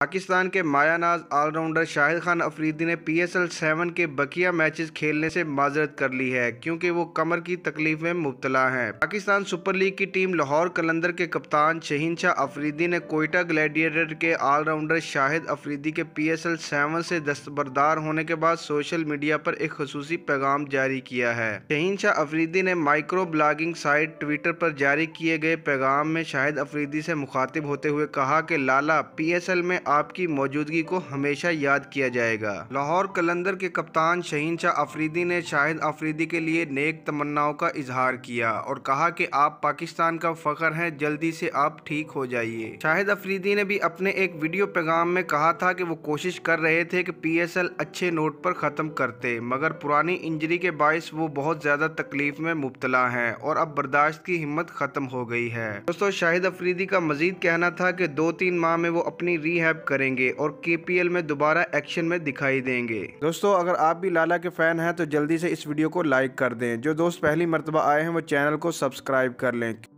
पाकिस्तान के मायानाज ऑलराउंडर शाहिद खान अफरीदी ने पी एस एल सेवन के बकिया मैचेस खेलने से माजरत कर ली है क्योंकि वो कमर की तकलीफ में मुबतला हैं पाकिस्तान सुपर लीग की टीम लाहौर कलंदर के कप्तान शहीन शाह अफरीदी ने कोयटा ग्लैडिएटर के ऑलराउंडर शाहिद अफरीदी के पी एस एल सेवन से दस्तबरदार होने के बाद सोशल मीडिया पर एक खसूसी पैगाम जारी किया है शहीन शाह अफरीदी ने माइक्रो ब्लॉगिंग साइट ट्विटर पर जारी किए गए पैगाम में शाहिद अफरीदी से मुखातिब होते हुए कहा कि लाला पी एस एल में आपकी मौजूदगी को हमेशा याद किया जाएगा लाहौर कलंदर के कप्तान शहीन शाह अफरीदी ने शाहिद अफरीदी के लिए नेक तमन्नाओं का इजहार किया और कहा कि आप पाकिस्तान का फ़ख्र हैं जल्दी से आप ठीक हो जाइए शाहिद अफरीदी ने भी अपने एक वीडियो पैगाम में कहा था कि वो कोशिश कर रहे थे कि एल अच्छे नोट पर ख़त्म करते मगर पुरानी इंजरी के बायस वो बहुत ज़्यादा तकलीफ में मुबतला है और अब बर्दाश्त की हिम्मत ख़त्म हो गई है दोस्तों शाहिद अफरीदी का मजीद कहना था कि दो तीन माह में वो अपनी रीहैब सब्सक्राइब करेंगे और के में दोबारा एक्शन में दिखाई देंगे दोस्तों अगर आप भी लाला के फैन हैं तो जल्दी से इस वीडियो को लाइक कर दें जो दोस्त पहली मरतबा आए हैं वो चैनल को सब्सक्राइब कर लें